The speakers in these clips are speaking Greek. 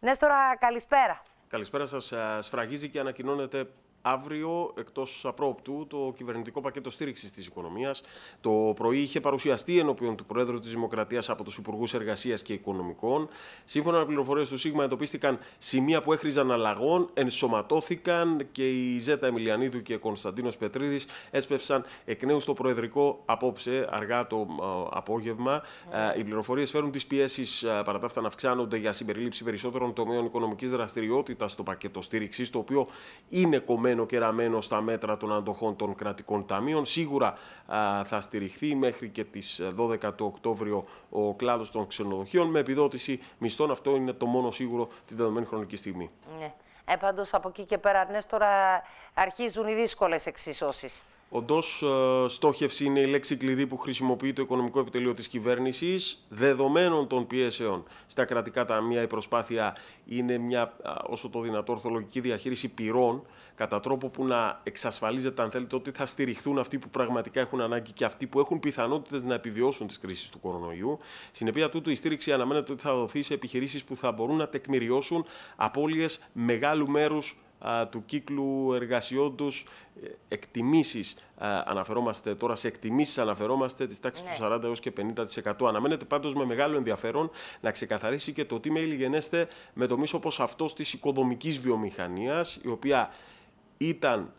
Νέστορα, καλησπέρα. Καλησπέρα σας. Σφραγίζει και ανακοινώνεται Αύριο, εκτός απρόπτου, το κυβερνητικό πακέτο στήριξης της οικονομίας. Το πρωί είχε παρουσιαστεί ενώπιον του Προέδρου της Δημοκρατίας από τους Υπουργούς Εργασίας και Οικονομικών. Σύμφωνα με πληροφορίες του ΣΥΓΜΑ, εντοπίστηκαν σημεία που έχριζαν αλλαγών, ενσωματώθηκαν και η Ζέτα Εμιλιανίδου και ο Κωνσταντίνος Πετρίδης έσπευσαν εκ νέου στο Προεδρικό απόψε, αργά το ε, απόγευμα. Ε, οι πληροφορίες φέρουν τις πιέσεις ε, παρά τα αυτά να αυξάνονται για συμπερίληψη περισσότερων τομέων οικονομικής δραστηριότητας στο πακέτο στήριξης, το οποίο είναι κομμένο στημένο και ραμμένο στα μέτρα των αντοχών των κρατικών ταμείων. Σίγουρα θα στηριχθεί μέχρι και τις 12 ε, του Οκτώβριο ο κλάδος των ξενοδοχείων με επιδότηση μισθών. Αυτό είναι το μόνο σίγουρο την δεδομένη χρονική στιγμή. Ναι. Ε, από εκεί και πέρα, ναι, τώρα αρχίζουν οι δύσκολες εξίσωσεις. Όντως, ε, στόχευση είναι η λέξη κλειδί που χρησιμοποιεί το οικονομικό επιτελείο της κυβέρνησης. Δεδομένων των πιέσεων στα κρατικά ταμεία, η προσπάθεια είναι μια όσο το δυνατόν ορθολογική διαχείριση πυρών, κατά τρόπο που να εξασφαλίζεται, αν θέλετε, ότι θα στηριχθούν αυτοί που πραγματικά έχουν ανάγκη και αυτοί που έχουν πιθανότητες να επιβιώσουν τις κρίσεις του κορονοϊού. Συνεπία τούτου, η στήριξη αναμένεται ότι θα δοθεί σε επιχειρήσεις που θα μπορούν να τεκμηριώσουν απώλειες μεγάλου μέρους του κύκλου εργασιών του, ε, εκτιμήσεις αναφερόμαστε τώρα, σε εκτιμήσεις, αναφερόμαστε της τάξης ναι. του 40 έως και 50%. Αναμένεται πάντως με μεγάλο ενδιαφέρον να ξεκαθαρίσει και το τι με γενέστε με το μίσο όπως αυτός της οικοδομικής βιομηχανίας, η οποία ήταν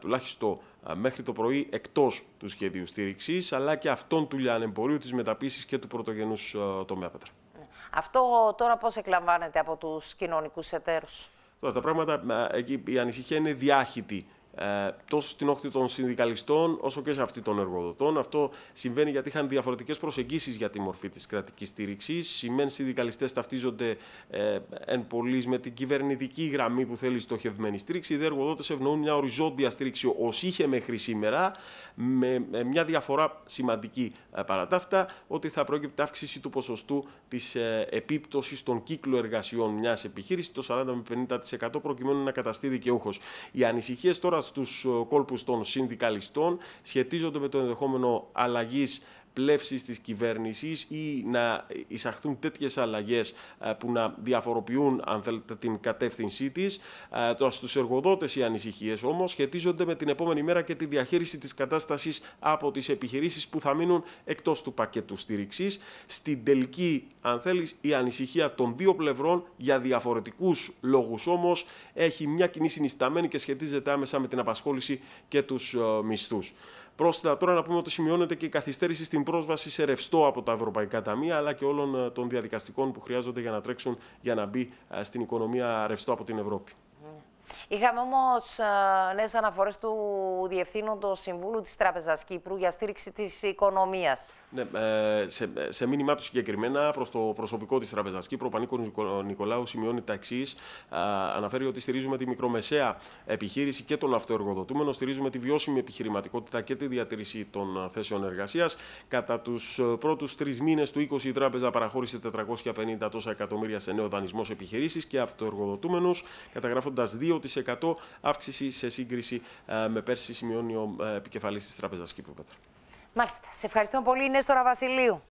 τουλάχιστον μέχρι το πρωί εκτός του σχεδίου στήριξης, αλλά και αυτών του λιανεμπορίου, της μεταποίησης και του πρωτογενούς τομέα ναι. Αυτό τώρα πώς εκλαμβάνεται από τους κοινωνικούς εταίρους. Τώρα, τα πράγματα, εκεί η ανησυχία είναι διάχυτη ε, τόσο στην όχθη των συνδικαλιστών όσο και σε αυτή των εργοδοτών. Αυτό συμβαίνει γιατί είχαν διαφορετικές προσεγγίσεις για τη μορφή της κρατικής στήριξης. Οι μεν συνδικαλιστές ταυτίζονται ε, εν πωλή με την κυβερνητική γραμμή που θέλει στοχευμένη στήριξη. Οι δε εργοδότες ευνοούν μια οριζόντια στήριξη ως είχε μέχρι σήμερα, με, μια διαφορά σημαντική ε, παρατάφτα ότι θα πρόκειται αύξηση του ποσοστού της ε, επίπτωσης των κύκλων εργασιών μιας επιχείρησης το 40 με 50% προκειμένου να καταστεί δικαιούχος. Οι ανησυχίες τώρα στους ε, κόλπους των συνδικαλιστών σχετίζονται με το ενδεχόμενο αλλαγής πλεύσης της κυβέρνησης ή να εισαχθούν τέτοιες αλλαγές ε, που να διαφοροποιούν αν θέλετε την κατεύθυνσή της. Ε, στους εργοδότες οι ανησυχίες όμως σχετίζονται με την επόμενη μέρα και τη διαχείριση της κατάστασης από τις επιχειρήσεις που θα μείνουν εκτός του πακέτου στήριξης. Στην τελική, αν θέλεις, η ανησυχία των δύο πλευρών για διαφορετικούς λόγους όμως έχει μια κοινή συνισταμένη και σχετίζεται άμεσα με την απασχόληση και τους ε, μισθούς. Πρόσθετα τώρα να πούμε ότι σημειώνεται και η καθυστέρηση στην πρόσβαση σε ρευστό από τα ευρωπαϊκά ταμεία αλλά και όλων ε, των διαδικαστικών που χρειάζονται για να τρέξουν για να μπει ε, στην οικονομία ρευστό από την Ευρώπη. Είχαμε όμως ε, νέες αναφορές του Διευθύνοντο Συμβούλου της Τράπεζας Κύπρου για στήριξη της οικονομίας. Ναι, ε, σε, σε μήνυμά του συγκεκριμένα προς το προσωπικό της Τράπεζας Κύπρου, ο Πανίκος Νικολάου σημειώνει τα εξής. Αναφέρει ότι στηρίζουμε τη μικρομεσαία επιχείρηση και τον αυτοεργοδοτούμενο, στηρίζουμε τη βιώσιμη επιχειρηματικότητα και τη διατήρηση των θέσεων εργασίας. Κατά ε, του πρώτους τρεις μήνες του 20 η τράπεζα παραχώρησε 450 τόσα εκατομμύρια σε νέο δανεισμό επιχειρήσεις και αυτοεργοδοτούμενους, καταγράφοντας δύο 2% αύξηση σε σύγκριση ε, με πέρσι, σημειώνει ο ε, επικεφαλής της Τράπεζας Κύπρου Πέτρα. Μάλιστα. Σε ευχαριστώ πολύ, Νέστορα Βασιλείου.